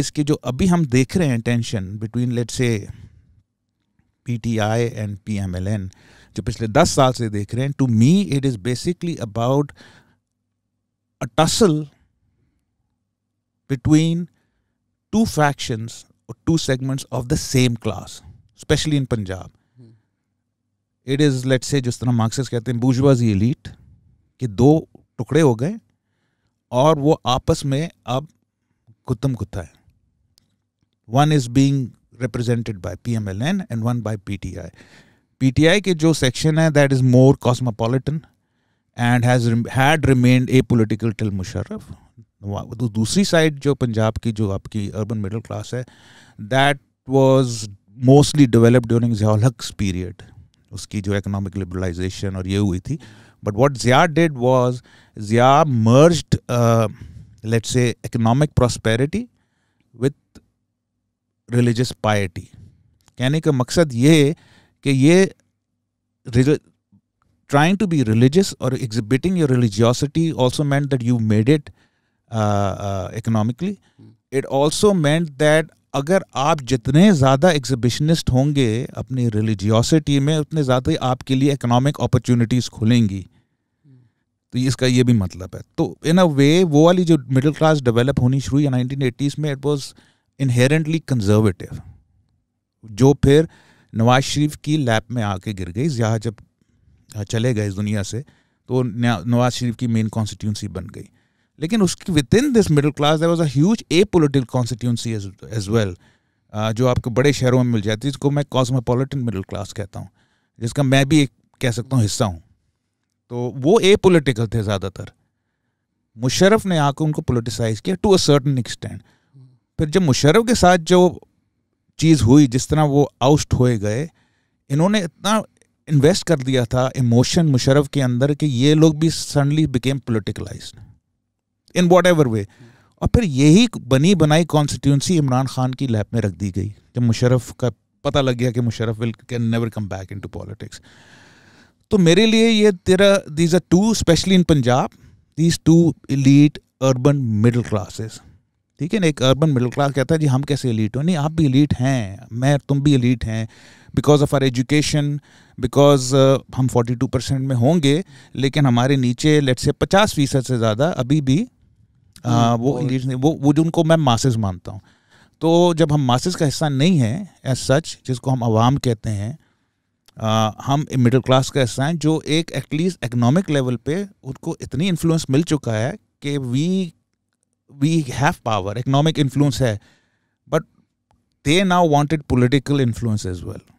इसके जो अभी हम देख रहे हैं tension between let say P T I and P M L N जो पिछले दस साल से देख रहे हैं to me it is basically about a tussle between two factions और two segments of the same class especially in Punjab. Hmm. It is, let's जिस तरह मार्क्सिस्ट कहते हैं बूजवाजी एलीट के दो टुकड़े हो गए और वो आपस में अब Kutam Kutai. One is being represented by PMLN and one by PTI. PTI के जो section है that is more cosmopolitan and has had remained apolitical till Musharraf. तो दूसरी साइड जो पंजाब की जो आपकी अर्बन मिडिल क्लास है that was mostly developed during Ziaul Haq's period उसकी जो इकोनॉमिक लिबरलाइजेशन और ये हुई थी but what Zia did was Zia merged let's say economic prosperity with religious piety कहने का मकसद ये है कि ये trying to be religious or exhibiting your religiosity also meant that you made it uh, uh, economically it also meant that अगर आप जितने ज़्यादा एग्जिबिशनिस्ट होंगे अपनी रिलीजियोसिटी में उतने ज़्यादा आपके लिए इकोनॉमिक अपॉर्चुनिटीज़ खुलेंगी तो इसका ये भी मतलब है तो इन अ वे वो वाली जो मिडिल क्लास डेवलप होनी शुरू हुई नाइनटीन एटीज़ में इट वॉज इनहेरेंटली कंजर्वेटिव जो फिर नवाज शरीफ की लैप में आके गिर गई जहाँ जब चले गए इस दुनिया से तो नवाज शरीफ की मेन कॉन्स्टिट्यूंसी बन गई लेकिन उसकी within this middle class there was as a political constituency as well जो आपको बड़े शहरों में मिल जाती है जिसको मैं कॉस्मोपोलिटन मिडिल क्लास कहता हूँ जिसका मैं भी एक कह सकता हूँ हिस्सा हूँ तो वो ए पोलिटिकल थे ज़्यादातर मुशरफ ने आकर उनको पोलिटिसाइज किया टू अ सर्टन एक्सटेंड फिर जब मुशरफ के साथ जो चीज़ हुई जिस तरह वो आउस्ट हो गए इन्होंने इतना इन्वेस्ट कर दिया था इमोशन मुशरफ के अंदर कि ये लोग भी suddenly became politicalise in whatever way और फिर यही बनी बनाई कॉन्स्टिट्यूंसी इमरान खान की लैब में रख दी गई जब मुशरफ का पता लग गया कि Musharraf will can never come back into politics तो मेरे लिए ये तेरा these are two especially in Punjab these two elite urban middle classes ठीक है ना एक अर्बन मिडिल क्लास कहता है जी हम कैसे इलीट हो नहीं आप भी इलीट हैं मैं तुम भी इलीट हैं because of our education because हम 42 परसेंट में होंगे लेकिन हमारे नीचे लेट से 50 फीसद से ज़्यादा अभी भी आ, uh, hmm, वो इलीट नहीं वो वो जो उनको मैं मासेस मानता हूँ तो जब हम मासेस का हिस्सा नहीं हैं एज सच जिसको हम आवाम कहते हैं हम मिडिल क्लास का हिस्सा हैं जो एक एटलीस्ट इकनॉमिक लेवल पे उनको इतनी इन्फ्लुएंस मिल चुका है कि we we have power economic influence है but they now wanted political influence as well